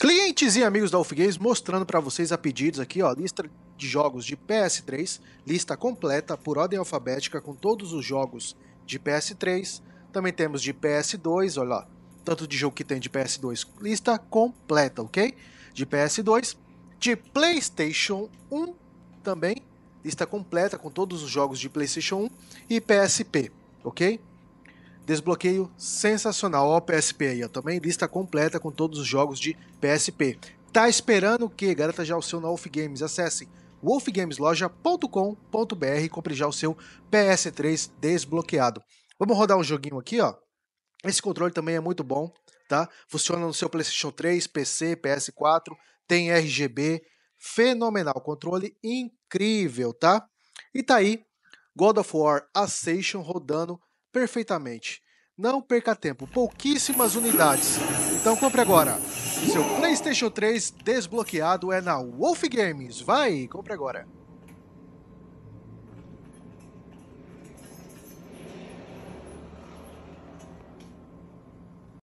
Clientes e amigos da UFGames mostrando para vocês a pedidos aqui, ó, lista de jogos de PS3, lista completa por ordem alfabética com todos os jogos de PS3. Também temos de PS2, olha lá, tanto de jogo que tem de PS2, lista completa, ok? De PS2, de PlayStation 1 também, lista completa com todos os jogos de PlayStation 1 e PSP, ok? Desbloqueio sensacional, ó PSP aí, ó, também lista completa com todos os jogos de PSP. Tá esperando o quê? Garanta já o seu na Wolf Games, acesse wolfgamesloja.com.br e compre já o seu PS3 desbloqueado. Vamos rodar um joguinho aqui, ó. Esse controle também é muito bom, tá? Funciona no seu PlayStation 3, PC, PS4, tem RGB, fenomenal, controle incrível, tá? E tá aí God of War Ascension rodando perfeitamente. Não perca tempo, pouquíssimas unidades. Então compre agora. seu PlayStation 3 desbloqueado é na Wolf Games. Vai, compre agora.